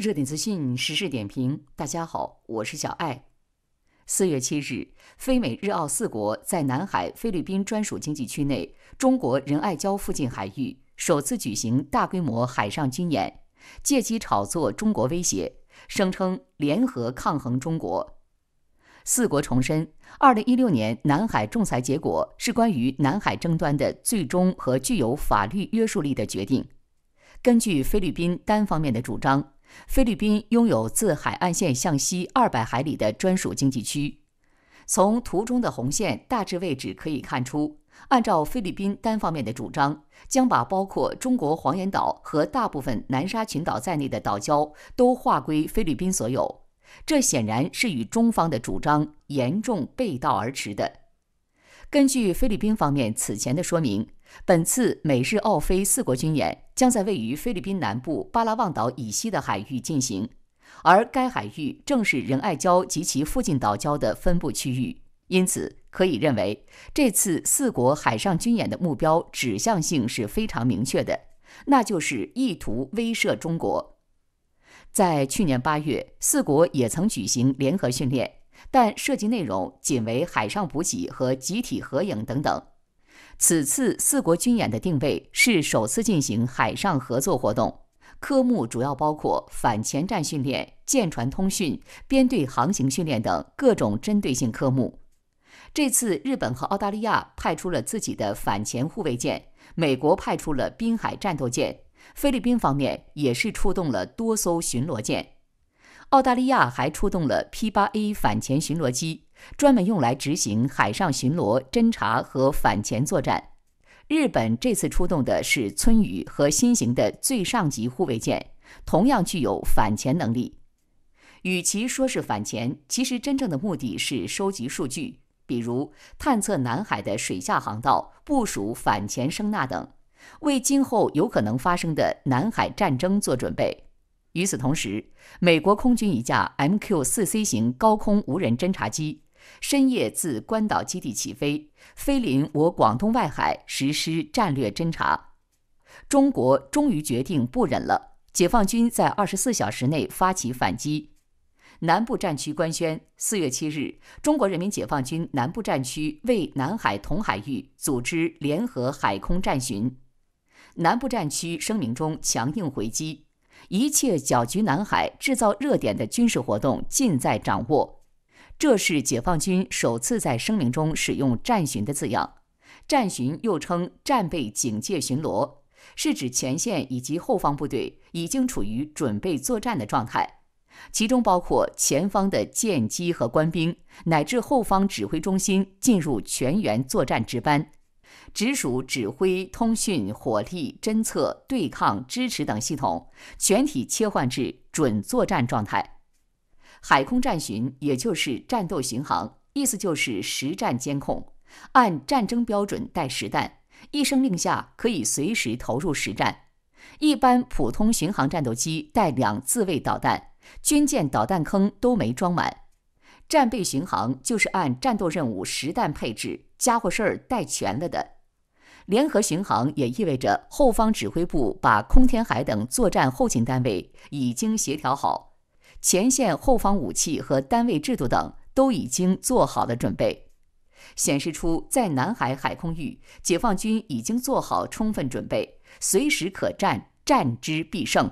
热点资讯、时事点评，大家好，我是小艾。四月七日，非美日澳四国在南海菲律宾专属经济区内中国仁爱礁附近海域首次举行大规模海上军演，借机炒作中国威胁，声称联合抗衡中国。四国重申，二零一六年南海仲裁结果是关于南海争端的最终和具有法律约束力的决定。根据菲律宾单方面的主张。菲律宾拥有自海岸线向西二百海里的专属经济区。从图中的红线大致位置可以看出，按照菲律宾单方面的主张，将把包括中国黄岩岛和大部分南沙群岛在内的岛礁都划归菲律宾所有。这显然是与中方的主张严重背道而驰的。根据菲律宾方面此前的说明。本次美日澳菲四国军演将在位于菲律宾南部巴拉望岛以西的海域进行，而该海域正是仁爱礁及其附近岛礁的分布区域，因此可以认为这次四国海上军演的目标指向性是非常明确的，那就是意图威慑中国。在去年八月，四国也曾举行联合训练，但涉及内容仅为海上补给和集体合影等等。此次四国军演的定位是首次进行海上合作活动，科目主要包括反潜战训练、舰船通讯、编队航行训练等各种针对性科目。这次日本和澳大利亚派出了自己的反潜护卫舰，美国派出了滨海战斗舰，菲律宾方面也是出动了多艘巡逻舰。澳大利亚还出动了 P8A 反潜巡逻机，专门用来执行海上巡逻、侦察和反潜作战。日本这次出动的是村雨和新型的最上级护卫舰，同样具有反潜能力。与其说是反潜，其实真正的目的是收集数据，比如探测南海的水下航道、部署反潜声呐等，为今后有可能发生的南海战争做准备。与此同时，美国空军一架 MQ-4C 型高空无人侦察机深夜自关岛基地起飞，飞临我广东外海实施战略侦察。中国终于决定不忍了，解放军在二十四小时内发起反击。南部战区官宣：四月七日，中国人民解放军南部战区为南海同海域组织联合海空战巡。南部战区声明中强硬回击。一切搅局南海、制造热点的军事活动尽在掌握。这是解放军首次在声明中使用“战巡”的字样。战巡又称战备警戒巡逻，是指前线以及后方部队已经处于准备作战的状态，其中包括前方的舰机和官兵，乃至后方指挥中心进入全员作战值班。直属指挥、通讯、火力、侦测、对抗、支持等系统，全体切换至准作战状态。海空战巡，也就是战斗巡航，意思就是实战监控，按战争标准带实弹，一声令下可以随时投入实战。一般普通巡航战斗机带两自卫导弹，军舰导弹坑都没装满。战备巡航就是按战斗任务实弹配置。家伙事儿带全了的联合巡航也意味着后方指挥部把空天海等作战后勤单位已经协调好，前线后方武器和单位制度等都已经做好了准备，显示出在南海海空域，解放军已经做好充分准备，随时可战，战之必胜。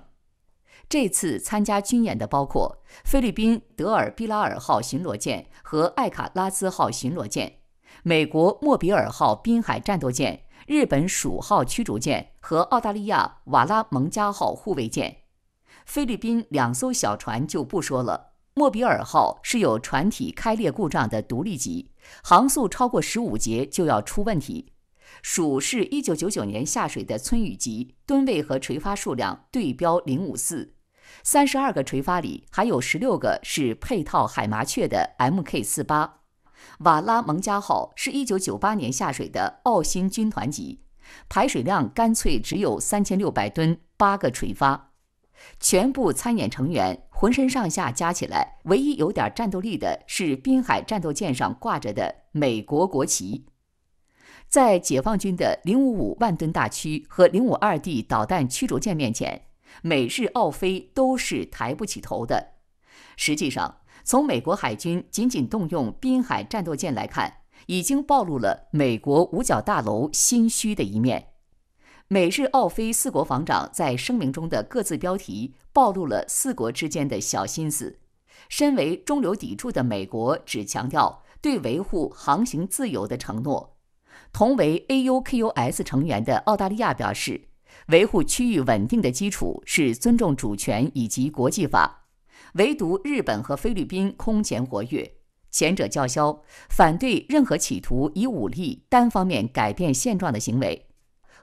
这次参加军演的包括菲律宾德尔比拉尔号巡逻舰和艾卡拉兹号巡逻舰。美国莫比尔号滨海战斗舰、日本鼠号驱逐舰和澳大利亚瓦拉蒙加号护卫舰，菲律宾两艘小船就不说了。莫比尔号是有船体开裂故障的独立级，航速超过十五节就要出问题。鼠是一九九九年下水的村雨级，吨位和垂发数量对标零五四，三十二个垂发里还有十六个是配套海麻雀的 Mk 四八。瓦拉蒙加号是一九九八年下水的澳新军团级，排水量干脆只有三千六百吨，八个垂发，全部参演成员浑身上下加起来，唯一有点战斗力的是滨海战斗舰上挂着的美国国旗。在解放军的零五五万吨大驱和零五二 D 导弹驱逐舰面前，美日澳菲都是抬不起头的。实际上，从美国海军仅仅动用濒海战斗舰来看，已经暴露了美国五角大楼心虚的一面。美日澳菲四国防长在声明中的各自标题，暴露了四国之间的小心思。身为中流砥柱的美国，只强调对维护航行自由的承诺。同为 AUKUS 成员的澳大利亚表示，维护区域稳定的基础是尊重主权以及国际法。唯独日本和菲律宾空前活跃，前者叫嚣反对任何企图以武力单方面改变现状的行为，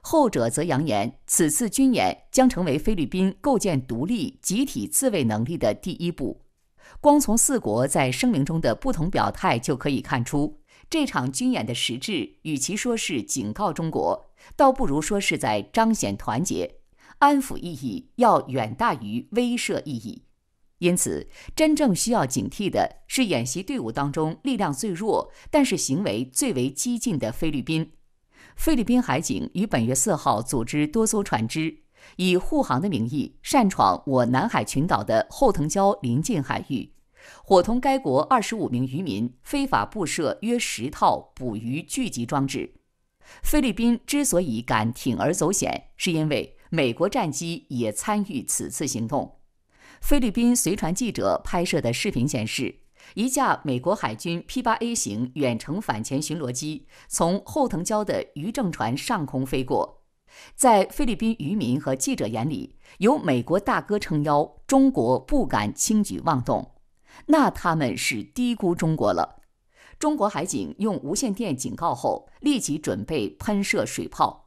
后者则扬言此次军演将成为菲律宾构建独立集体自卫能力的第一步。光从四国在声明中的不同表态就可以看出，这场军演的实质与其说是警告中国，倒不如说是在彰显团结，安抚意义要远大于威慑意义。因此，真正需要警惕的是，演习队伍当中力量最弱，但是行为最为激进的菲律宾。菲律宾海警于本月四号组织多艘船只，以护航的名义擅闯我南海群岛的后藤礁临近海域，伙同该国二十五名渔民非法布设约十套捕鱼聚集装置。菲律宾之所以敢铤而走险，是因为美国战机也参与此次行动。菲律宾随船记者拍摄的视频显示，一架美国海军 P 八 A 型远程反潜巡逻机从后藤礁的渔政船上空飞过。在菲律宾渔民和记者眼里，有美国大哥撑腰，中国不敢轻举妄动。那他们是低估中国了。中国海警用无线电警告后，立即准备喷射水炮。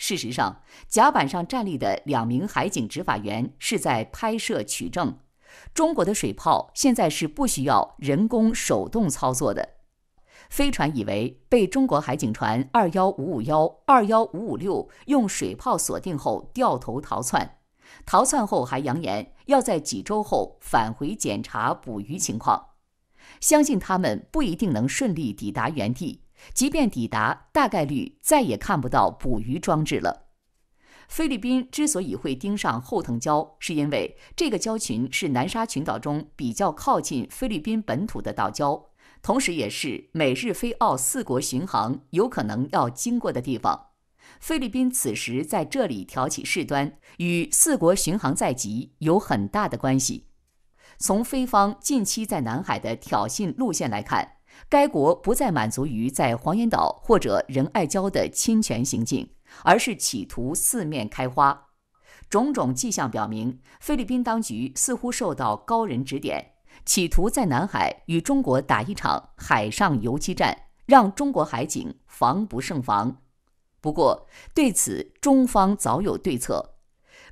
事实上，甲板上站立的两名海警执法员是在拍摄取证。中国的水炮现在是不需要人工手动操作的。飞船以为被中国海警船二幺五五幺、二幺五五六用水炮锁定后掉头逃窜，逃窜后还扬言要在几周后返回检查捕鱼情况。相信他们不一定能顺利抵达原地。即便抵达，大概率再也看不到捕鱼装置了。菲律宾之所以会盯上后藤礁，是因为这个礁群是南沙群岛中比较靠近菲律宾本土的岛礁，同时也是美日菲澳四国巡航有可能要经过的地方。菲律宾此时在这里挑起事端，与四国巡航在即有很大的关系。从菲方近期在南海的挑衅路线来看。该国不再满足于在黄岩岛或者仁爱礁的侵权行径，而是企图四面开花。种种迹象表明，菲律宾当局似乎受到高人指点，企图在南海与中国打一场海上游击战，让中国海警防不胜防。不过，对此中方早有对策。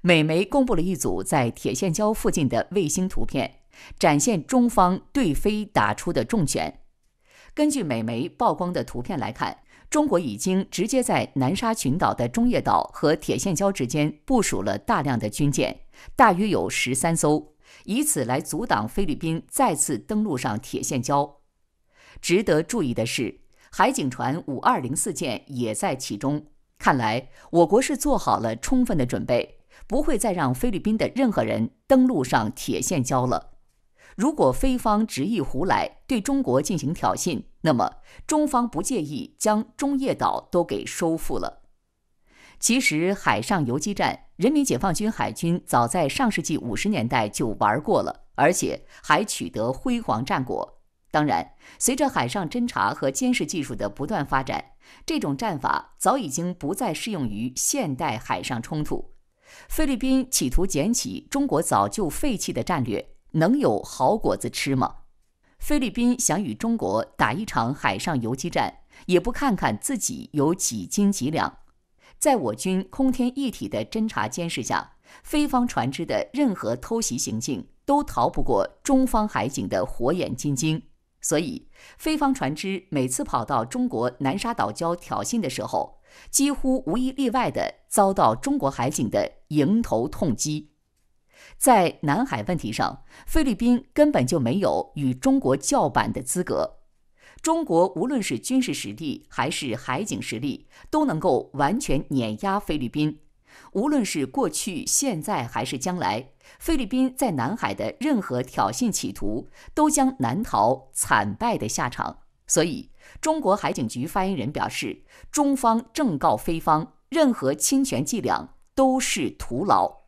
美媒公布了一组在铁线礁附近的卫星图片，展现中方对菲打出的重拳。根据美媒曝光的图片来看，中国已经直接在南沙群岛的中业岛和铁线礁之间部署了大量的军舰，大约有十三艘，以此来阻挡菲律宾再次登陆上铁线礁。值得注意的是，海警船五二零四舰也在其中。看来，我国是做好了充分的准备，不会再让菲律宾的任何人登陆上铁线礁了。如果菲方执意胡来，对中国进行挑衅，那么中方不介意将中叶岛都给收复了。其实，海上游击战，人民解放军海军早在上世纪五十年代就玩过了，而且还取得辉煌战果。当然，随着海上侦察和监视技术的不断发展，这种战法早已经不再适用于现代海上冲突。菲律宾企图捡起中国早就废弃的战略。能有好果子吃吗？菲律宾想与中国打一场海上游击战，也不看看自己有几斤几两。在我军空天一体的侦察监视下，菲方船只的任何偷袭行径都逃不过中方海警的火眼金睛。所以，菲方船只每次跑到中国南沙岛礁挑衅的时候，几乎无一例外地遭到中国海警的迎头痛击。在南海问题上，菲律宾根本就没有与中国叫板的资格。中国无论是军事实力还是海警实力，都能够完全碾压菲律宾。无论是过去、现在还是将来，菲律宾在南海的任何挑衅企图都将难逃惨败的下场。所以，中国海警局发言人表示：“中方正告菲方，任何侵权伎俩都是徒劳。”